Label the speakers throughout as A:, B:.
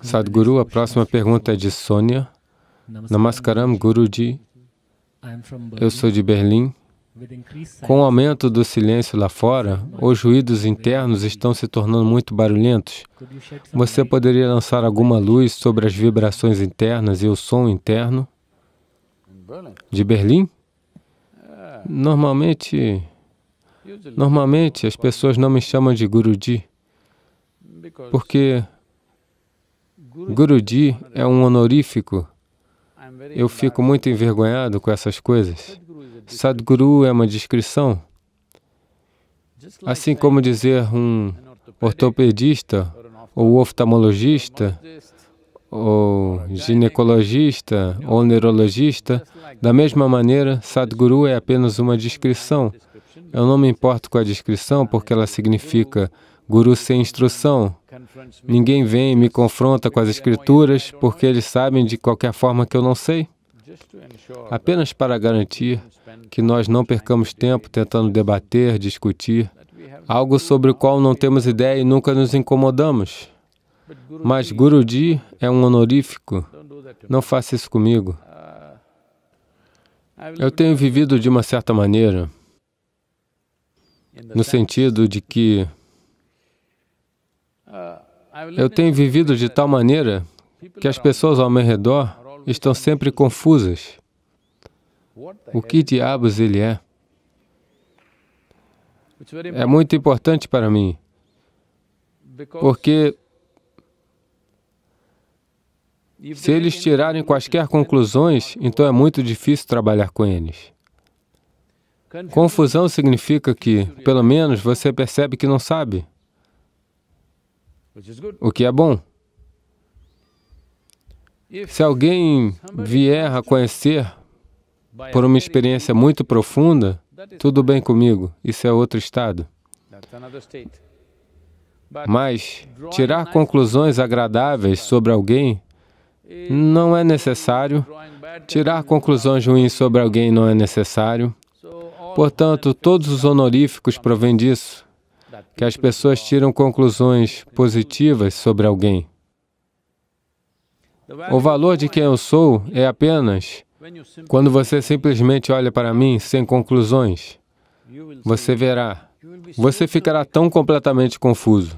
A: Sadhguru, a próxima pergunta é de Sônia. Namaskaram, Guruji. Eu sou de Berlim. Com o aumento do silêncio lá fora, os ruídos internos estão se tornando muito barulhentos. Você poderia lançar alguma luz sobre as vibrações internas e o som interno? De Berlim? Normalmente, normalmente as pessoas não me chamam de Guruji, porque Guruji é um honorífico. Eu fico muito envergonhado com essas coisas. Sadguru é uma descrição. Assim como dizer um ortopedista, ou oftalmologista, ou ginecologista, ou neurologista, da mesma maneira, Sadguru é apenas uma descrição. Eu não me importo com a descrição porque ela significa Guru sem instrução. Ninguém vem e me confronta com as escrituras porque eles sabem de qualquer forma que eu não sei. Apenas para garantir que nós não percamos tempo tentando debater, discutir algo sobre o qual não temos ideia e nunca nos incomodamos. Mas Guruji é um honorífico. Não faça isso comigo. Eu tenho vivido de uma certa maneira, no sentido de que eu tenho vivido de tal maneira que as pessoas ao meu redor estão sempre confusas. O que diabos ele é? É muito importante para mim, porque se eles tirarem quaisquer conclusões, então é muito difícil trabalhar com eles. Confusão significa que, pelo menos, você percebe que não sabe o que é bom. Se alguém vier a conhecer por uma experiência muito profunda, tudo bem comigo, isso é outro estado. Mas tirar conclusões agradáveis sobre alguém não é necessário, tirar conclusões ruins sobre alguém não é necessário. Portanto, todos os honoríficos provêm disso que as pessoas tiram conclusões positivas sobre alguém. O valor de quem eu sou é apenas quando você simplesmente olha para mim sem conclusões, você verá, você ficará tão completamente confuso.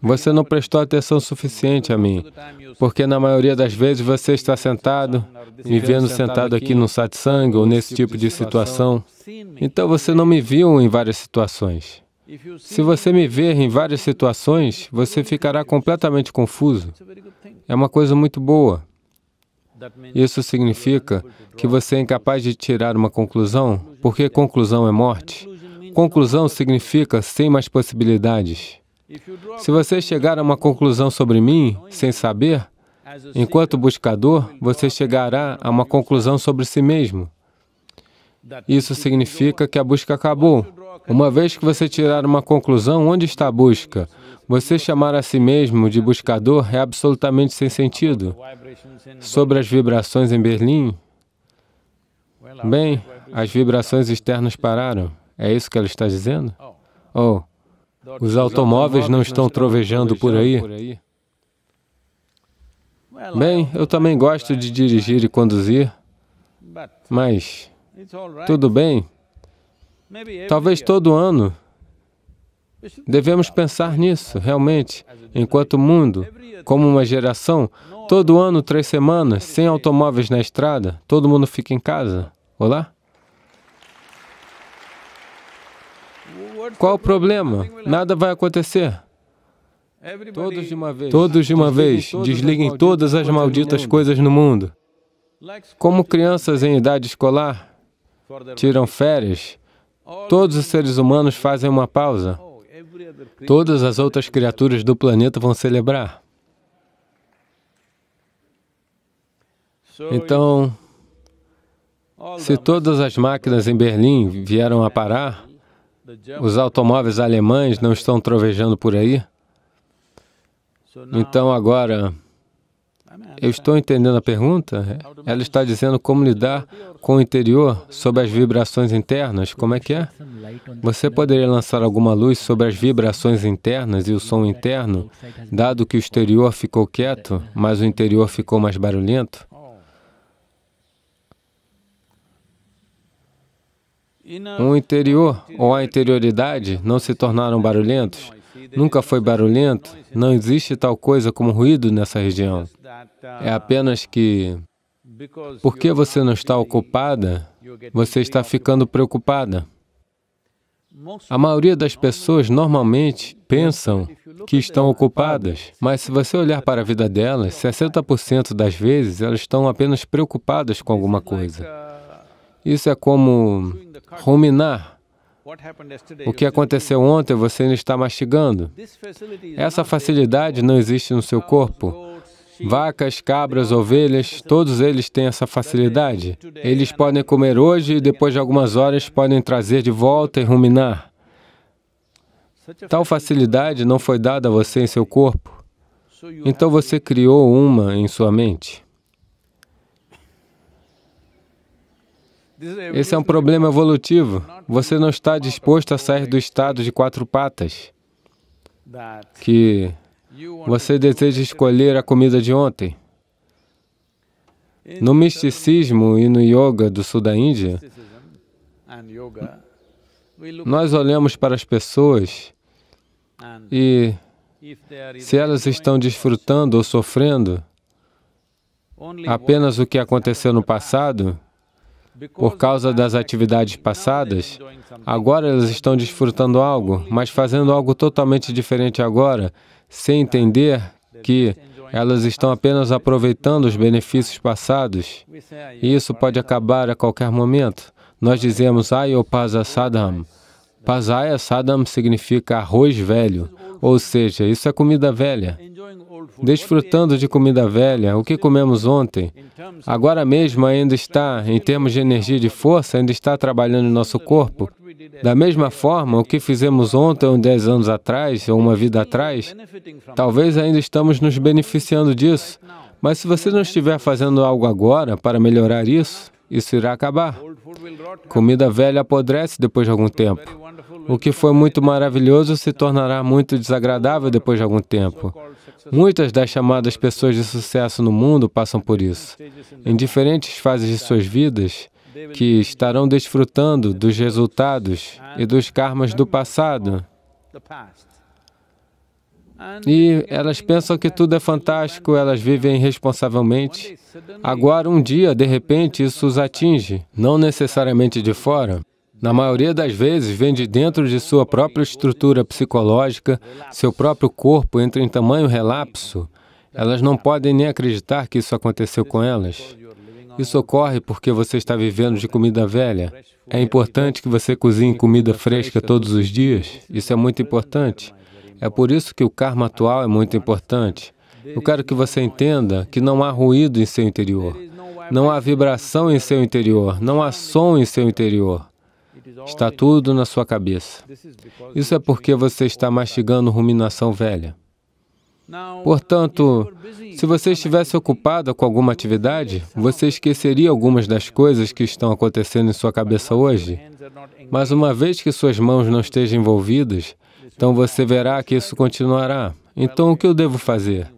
A: Você não prestou atenção suficiente a mim, porque na maioria das vezes você está sentado, me vendo sentado aqui no satsang ou nesse tipo de situação, então você não me viu em várias situações. Se você me ver em várias situações, você ficará completamente confuso. É uma coisa muito boa. Isso significa que você é incapaz de tirar uma conclusão, porque conclusão é morte. Conclusão significa sem mais possibilidades. Se você chegar a uma conclusão sobre mim sem saber, enquanto buscador, você chegará a uma conclusão sobre si mesmo. Isso significa que a busca acabou. Uma vez que você tirar uma conclusão, onde está a busca? Você chamar a si mesmo de buscador é absolutamente sem sentido. Sobre as vibrações em Berlim, bem, as vibrações externas pararam. É isso que ela está dizendo? Oh, os automóveis não estão trovejando por aí? Bem, eu também gosto de dirigir e conduzir, mas tudo bem. Talvez todo ano devemos pensar nisso, realmente, enquanto mundo, como uma geração, todo ano, três semanas, sem automóveis na estrada, todo mundo fica em casa. Olá? Qual o problema? Nada vai acontecer. Todos de uma vez. Todos de uma vez. Desliguem todas as malditas coisas no mundo. Como crianças em idade escolar, tiram férias. Todos os seres humanos fazem uma pausa. Todas as outras criaturas do planeta vão celebrar. Então, se todas as máquinas em Berlim vieram a parar, os automóveis alemães não estão trovejando por aí, então agora eu estou entendendo a pergunta? Ela está dizendo como lidar com o interior sobre as vibrações internas. Como é que é? Você poderia lançar alguma luz sobre as vibrações internas e o som interno, dado que o exterior ficou quieto, mas o interior ficou mais barulhento? O interior ou a interioridade não se tornaram barulhentos, nunca foi barulhento, não existe tal coisa como ruído nessa região. É apenas que, porque você não está ocupada, você está ficando preocupada. A maioria das pessoas normalmente pensam que estão ocupadas, mas se você olhar para a vida delas, 60% das vezes elas estão apenas preocupadas com alguma coisa. Isso é como ruminar o que aconteceu ontem você ainda está mastigando. Essa facilidade não existe no seu corpo. Vacas, cabras, ovelhas, todos eles têm essa facilidade. Eles podem comer hoje e depois de algumas horas podem trazer de volta e ruminar. Tal facilidade não foi dada a você em seu corpo. Então você criou uma em sua mente. É Esse é um problema evolutivo. Você não está disposto a sair do estado de quatro patas, que você deseja escolher a comida de ontem. No misticismo e no yoga do sul da Índia, nós olhamos para as pessoas e se elas estão desfrutando ou sofrendo apenas o que aconteceu no passado, por causa das atividades passadas, agora elas estão desfrutando algo, mas fazendo algo totalmente diferente agora, sem entender que elas estão apenas aproveitando os benefícios passados. E isso pode acabar a qualquer momento. Nós dizemos Ayopaza Sadham. Pasaya Sadham significa arroz velho, ou seja, isso é comida velha desfrutando de comida velha, o que comemos ontem, agora mesmo ainda está, em termos de energia e de força, ainda está trabalhando em nosso corpo. Da mesma forma, o que fizemos ontem, ou dez anos atrás, ou uma vida atrás, talvez ainda estamos nos beneficiando disso. Mas se você não estiver fazendo algo agora para melhorar isso, isso irá acabar. Comida velha apodrece depois de algum tempo. O que foi muito maravilhoso se tornará muito desagradável depois de algum tempo. Muitas das chamadas pessoas de sucesso no mundo passam por isso. Em diferentes fases de suas vidas, que estarão desfrutando dos resultados e dos karmas do passado. E elas pensam que tudo é fantástico, elas vivem irresponsavelmente. Agora, um dia, de repente, isso os atinge, não necessariamente de fora. Na maioria das vezes, vem de dentro de sua própria estrutura psicológica, seu próprio corpo entra em tamanho relapso. Elas não podem nem acreditar que isso aconteceu com elas. Isso ocorre porque você está vivendo de comida velha. É importante que você cozinhe comida fresca todos os dias. Isso é muito importante. É por isso que o karma atual é muito importante. Eu quero que você entenda que não há ruído em seu interior, não há vibração em seu interior, não há som em seu interior. Está tudo na sua cabeça. Isso é porque você está mastigando ruminação velha. Portanto, se você estivesse ocupado com alguma atividade, você esqueceria algumas das coisas que estão acontecendo em sua cabeça hoje. Mas uma vez que suas mãos não estejam envolvidas, então você verá que isso continuará. Então o que eu devo fazer?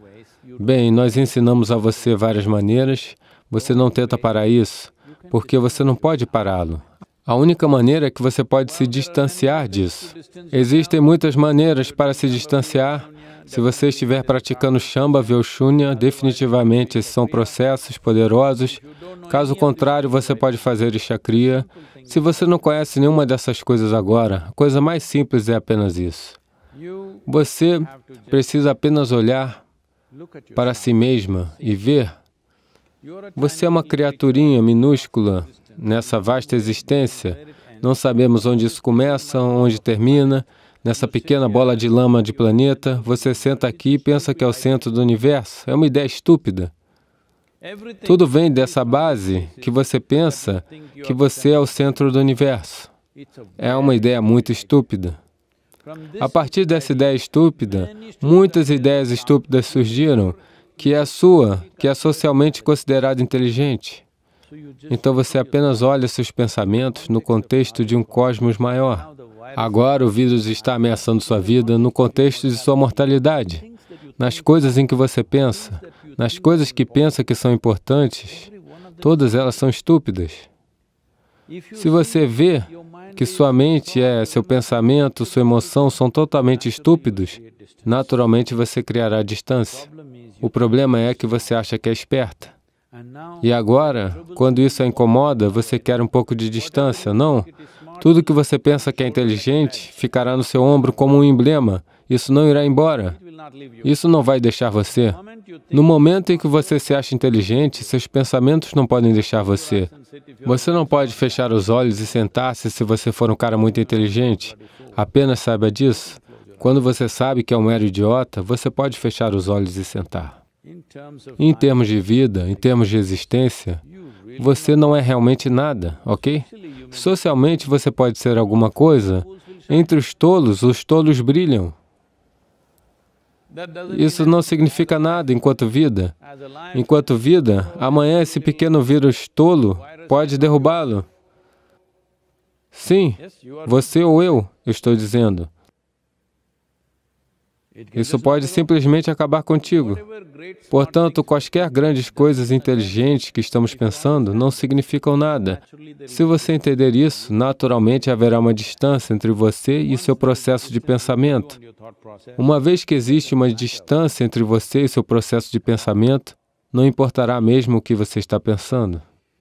A: Bem, nós ensinamos a você várias maneiras. Você não tenta parar isso, porque você não pode pará-lo. A única maneira é que você pode se distanciar disso. Existem muitas maneiras para se distanciar. Se você estiver praticando Shamba Vyoshuna, definitivamente esses são processos poderosos. Caso contrário, você pode fazer chacria. Se você não conhece nenhuma dessas coisas agora, a coisa mais simples é apenas isso. Você precisa apenas olhar para si mesma e ver. Você é uma criaturinha minúscula nessa vasta existência. Não sabemos onde isso começa, onde termina. Nessa pequena bola de lama de planeta, você senta aqui e pensa que é o centro do universo. É uma ideia estúpida. Tudo vem dessa base que você pensa que você é o centro do universo. É uma ideia muito estúpida. A partir dessa ideia estúpida, muitas ideias estúpidas surgiram, que é a sua, que é socialmente considerada inteligente. Então você apenas olha seus pensamentos no contexto de um cosmos maior. Agora o vírus está ameaçando sua vida no contexto de sua mortalidade, nas coisas em que você pensa, nas coisas que pensa que são importantes, todas elas são estúpidas. Se você vê que sua mente, é, seu pensamento, sua emoção são totalmente estúpidos, naturalmente você criará distância. O problema é que você acha que é esperta. E agora, quando isso a incomoda, você quer um pouco de distância, não? Tudo que você pensa que é inteligente ficará no seu ombro como um emblema. Isso não irá embora. Isso não vai deixar você. No momento em que você se acha inteligente, seus pensamentos não podem deixar você. Você não pode fechar os olhos e sentar-se se você for um cara muito inteligente. Apenas saiba disso. Quando você sabe que é um mero idiota, você pode fechar os olhos e sentar. Em termos de vida, em termos de existência, você não é realmente nada, ok? Socialmente, você pode ser alguma coisa. Entre os tolos, os tolos brilham. Isso não significa nada enquanto vida. Enquanto vida, amanhã esse pequeno vírus tolo pode derrubá-lo. Sim, você ou eu, estou dizendo. Isso pode simplesmente acabar contigo. Portanto, quaisquer grandes coisas inteligentes que estamos pensando não significam nada. Se você entender isso, naturalmente haverá uma distância entre você e seu processo de pensamento. Uma vez que existe uma distância entre você e seu processo de pensamento, não importará mesmo o que você está pensando.